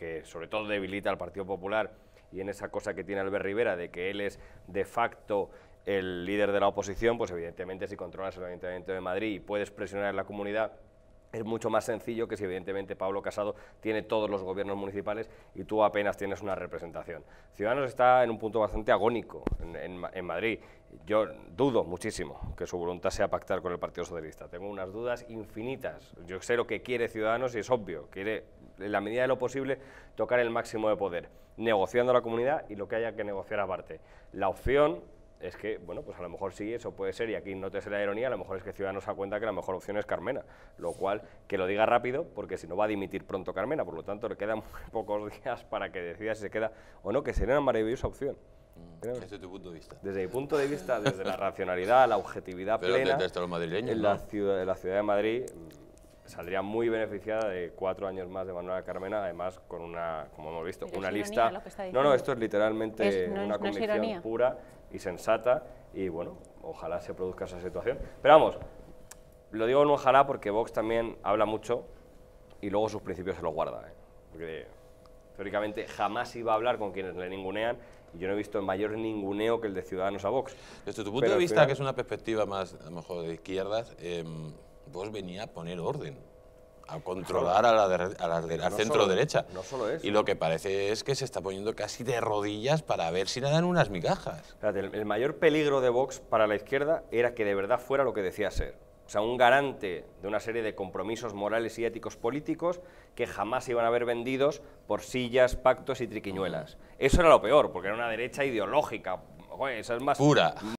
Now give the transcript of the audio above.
que sobre todo debilita al Partido Popular y en esa cosa que tiene Albert Rivera de que él es de facto el líder de la oposición, pues evidentemente si controlas el Ayuntamiento de Madrid y puedes presionar a la comunidad, es mucho más sencillo que si evidentemente Pablo Casado tiene todos los gobiernos municipales y tú apenas tienes una representación. Ciudadanos está en un punto bastante agónico en, Madrid. Yo dudo muchísimo que su voluntad sea pactar con el Partido Socialista. Tengo unas dudas infinitas. Yo sé lo que quiere Ciudadanos y es obvio. Quiere en la medida de lo posible, tocar el máximo de poder, negociando la comunidad y lo que haya que negociar aparte. La opción es que, bueno, pues a lo mejor sí, eso puede ser, y aquí no te será ironía, a lo mejor es que Ciudadanos se cuenta que la mejor opción es Carmena, lo cual, que lo diga rápido, porque si no va a dimitir pronto Carmena, por lo tanto le quedan muy pocos días para que decida si se queda o no, que sería una maravillosa opción. Mm, desde tu punto de vista. Desde mi punto de vista, desde la racionalidad, la objetividad Pero la ciudad, en la ciudad de Madrid saldría muy beneficiada de cuatro años más de Manuela Carmena, además con una, como hemos visto, una lista... No, no, esto es literalmente una no pura y sensata y bueno, ojalá se produzca esa situación. Pero vamos, lo digo no ojalá porque Vox también habla mucho y luego sus principios se los guarda. ¿eh? Porque teóricamente jamás iba a hablar con quienes le ningunean y yo no he visto mayor ninguneo que el de Ciudadanos a Vox. Desde tu punto de vista, que es una perspectiva más, a lo mejor, de izquierdas, em, Vos venía a poner orden, a controlar a la, centro derecha. Y lo que parece es que se está poniendo casi de rodillas para ver si le dan unas migajas. el, mayor peligro de Vox para la izquierda era que de verdad fuera lo que decía ser. O sea, un garante de una serie de compromisos morales y éticos políticos que jamás iban a ver vendidos por sillas, pactos y triquiñuelas. Mm. Eso era lo peor, porque era una derecha ideológica. esa es más... Pura.